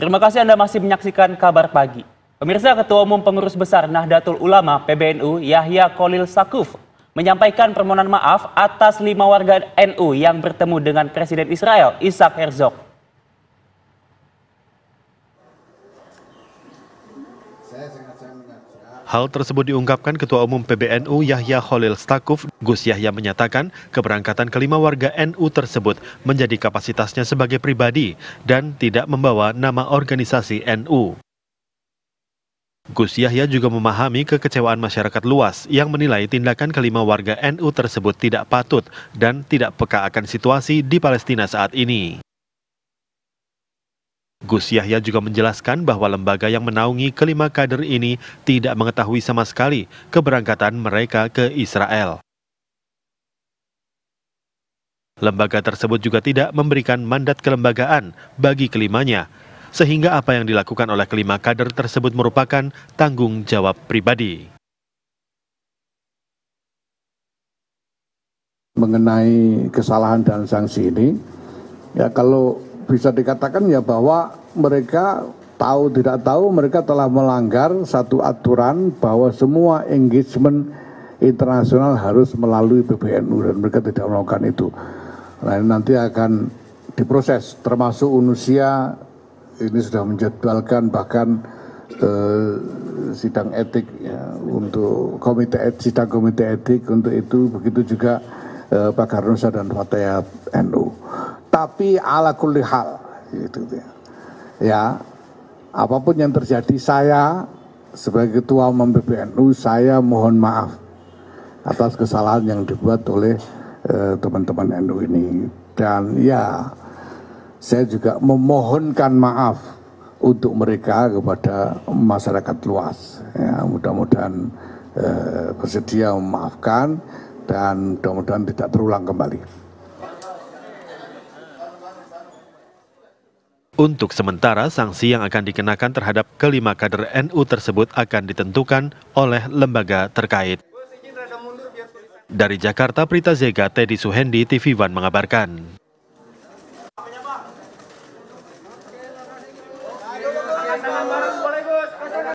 Terima kasih Anda masih menyaksikan kabar pagi. Pemirsa Ketua Umum Pengurus Besar Nahdlatul Ulama PBNU Yahya Kolil Sakuf menyampaikan permohonan maaf atas lima warga NU yang bertemu dengan Presiden Israel Isaac Herzog. Saya Hal tersebut diungkapkan Ketua Umum PBNU Yahya Holil Stakuf. Gus Yahya menyatakan keberangkatan kelima warga NU tersebut menjadi kapasitasnya sebagai pribadi dan tidak membawa nama organisasi NU. Gus Yahya juga memahami kekecewaan masyarakat luas yang menilai tindakan kelima warga NU tersebut tidak patut dan tidak peka akan situasi di Palestina saat ini. Gus Yahya juga menjelaskan bahwa lembaga yang menaungi kelima kader ini tidak mengetahui sama sekali keberangkatan mereka ke Israel. Lembaga tersebut juga tidak memberikan mandat kelembagaan bagi kelimanya, sehingga apa yang dilakukan oleh kelima kader tersebut merupakan tanggung jawab pribadi. Mengenai kesalahan dan sanksi ini, ya kalau bisa dikatakan ya bahwa mereka tahu tidak tahu mereka telah melanggar satu aturan bahwa semua engagement internasional harus melalui PBNU dan mereka tidak melakukan itu. Nah, nanti akan diproses termasuk UNUSIA ini sudah menjadwalkan bahkan eh, sidang etik ya, untuk komite etik, sidang komite etik untuk itu begitu juga eh, Pak Karnusa dan Fatayat NU tapi ala kulli hal gitu, gitu ya. ya apapun yang terjadi saya sebagai ketua umum PBNU saya mohon maaf atas kesalahan yang dibuat oleh eh, teman-teman eh, NU ini dan ya saya juga memohonkan maaf untuk mereka kepada masyarakat luas ya mudah-mudahan eh, bersedia memaafkan dan mudah-mudahan tidak terulang kembali. Untuk sementara, sanksi yang akan dikenakan terhadap kelima kader NU tersebut akan ditentukan oleh lembaga terkait. Dari Jakarta, Prita Zega, Teddy Suhendi, TV One mengabarkan.